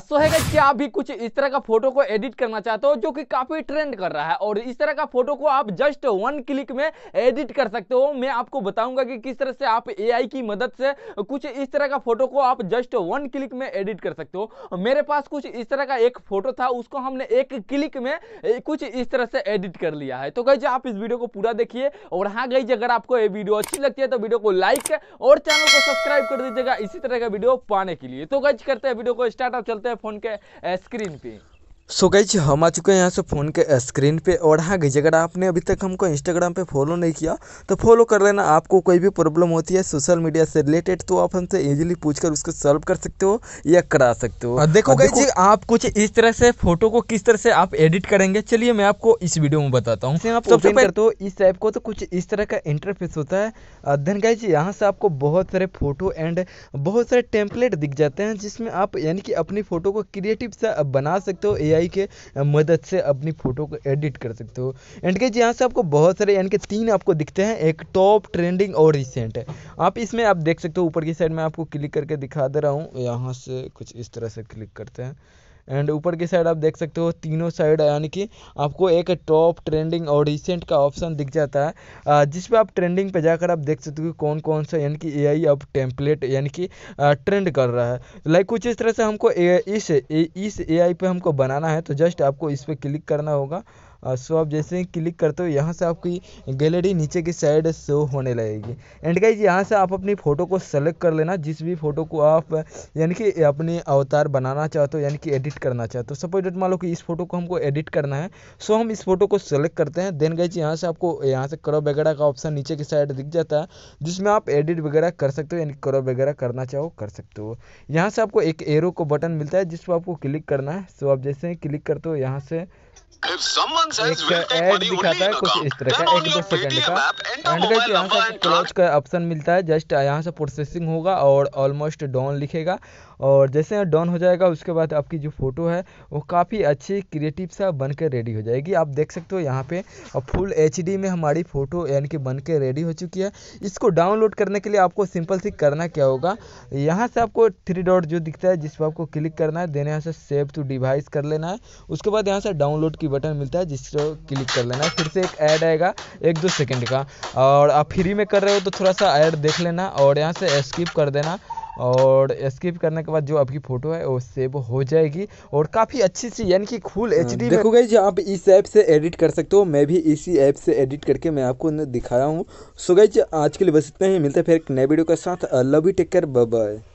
सो है कि आप भी कुछ इस तरह का फोटो को एडिट करना चाहते हो जो कि काफी ट्रेंड कर रहा है और इस तरह का फोटो को आप जस्ट वन क्लिक में एडिट कर सकते हो मैं आपको बताऊंगा कि किस तरह से आप एआई की मदद से कुछ इस तरह का फोटो को आप जस्ट वन क्लिक में एडिट कर सकते हो मेरे पास कुछ इस तरह का एक फोटो था उसको हमने एक क्लिक में कुछ इस तरह से एडिट कर लिया है तो गई आप इस वीडियो को पूरा देखिए और हाँ गई अगर आपको ये वीडियो अच्छी लगती है तो वीडियो को लाइक और चैनल को सब्सक्राइब कर दीजिएगा इसी तरह का वीडियो पाने के लिए तो गज करते हैं वीडियो को स्टार्ट चलते बोलते हैं फ़ोन के स्क्रीन पे सो गई जी हम आ चुके हैं यहाँ से फ़ोन के स्क्रीन पे और हाँ गई अगर आपने अभी तक हमको इंस्टाग्राम पे फॉलो नहीं किया तो फॉलो कर लेना आपको कोई भी प्रॉब्लम होती है सोशल मीडिया से रिलेटेड तो आप हमसे इजीली पूछकर उसको सॉल्व कर सकते हो या करा सकते हो देखो गई जी आप कुछ इस तरह से फोटो को किस तरह से आप एडिट करेंगे चलिए मैं आपको इस वीडियो में बताता हूँ आप सबसे पहले तो इस ऐप को तो कुछ इस तरह का इंटरफेस होता है धन गई जी यहाँ से आपको बहुत सारे फोटो एंड बहुत सारे टेम्पलेट दिख जाते हैं जिसमें आप यानी कि अपनी फोटो को क्रिएटिव से बना सकते हो एआई के मदद से अपनी फ़ोटो को एडिट कर सकते हो एंड के यहाँ से आपको बहुत सारे यानी कि तीन आपको दिखते हैं एक टॉप ट्रेंडिंग और रिसेंट है आप इसमें आप देख सकते हो ऊपर की साइड में आपको क्लिक करके दिखा दे रहा हूँ यहाँ से कुछ इस तरह से क्लिक करते हैं एंड ऊपर की साइड आप देख सकते हो तीनों साइड यानी कि आपको एक टॉप ट्रेंडिंग और रिसेंट का ऑप्शन दिख जाता है जिस पे आप ट्रेंडिंग पे जाकर आप देख सकते हो कौन कौन सा यानी कि ए अब टेम्पलेट यानी कि ट्रेंड कर रहा है लाइक कुछ इस तरह से हमको इस ए, इस ए पे हमको बनाना है तो जस्ट आपको इस पर क्लिक करना होगा सो आप जैसे ही क्लिक करते हो यहाँ से आपकी गैलरी नीचे की साइड शो होने लगेगी एंड गाइज यहाँ से आप अपनी फ़ोटो को सेलेक्ट कर लेना जिस भी फ़ोटो को आप यानी कि अपने अवतार बनाना चाहते हो यानी कि एडिट करना चाहते हो सपोज डेट मान लो कि इस फोटो को हमको एडिट करना है सो हम इस फोटो को सेलेक्ट करते हैं देन गाइज यहाँ से आपको यहाँ से क्रॉप वगैरह का ऑप्शन नीचे की साइड दिख जाता है जिसमें आप एडिट वगैरह कर सकते हो यानी क्रॉप वगैरह करना चाहो कर सकते हो यहाँ से आपको एक एरो को बटन मिलता है जिस पर आपको क्लिक करना है सो आप जैसे ही क्लिक करते हो यहाँ से If someone says कुछ इस तरह का एक दो सेकंड का यहाँ से क्लोज का ऑप्शन मिलता है जस्ट यहाँ से प्रोसेसिंग होगा और ऑलमोस्ट डाउन लिखेगा और जैसे डाउन हो जाएगा उसके बाद आपकी जो फोटो है वो काफ़ी अच्छी क्रिएटिव सा बन के रेडी हो जाएगी आप देख सकते हो यहाँ पे और फुल एच में हमारी फ़ोटो यानी कि बन के रेडी हो चुकी है इसको डाउनलोड करने के लिए आपको सिंपल सी करना क्या होगा यहाँ से आपको थ्री डॉट जो दिखता है जिस पर आपको क्लिक करना है देने यहाँ सेव टू डिवाइस कर लेना है उसके बाद यहाँ से डाउनलोड डाउनलोड की बटन मिलता है जिसको क्लिक कर लेना फिर से एक ऐड आएगा एक दो सेकंड का और आप फ्री में कर रहे हो तो थोड़ा सा ऐड देख लेना और यहाँ से स्किप कर देना और स्किप करने के बाद जो आपकी फोटो है वो सेव हो जाएगी और काफ़ी अच्छी सी यानी कि फुल एच डी देखो गई आप इस ऐप से एडिट कर सकते हो मैं भी इसी ऐप से एडिट करके मैं आपको दिखाया हूँ सो गई आज के लिए बस इतना ही मिलते हैं फिर एक नए वीडियो के साथ love you take care bye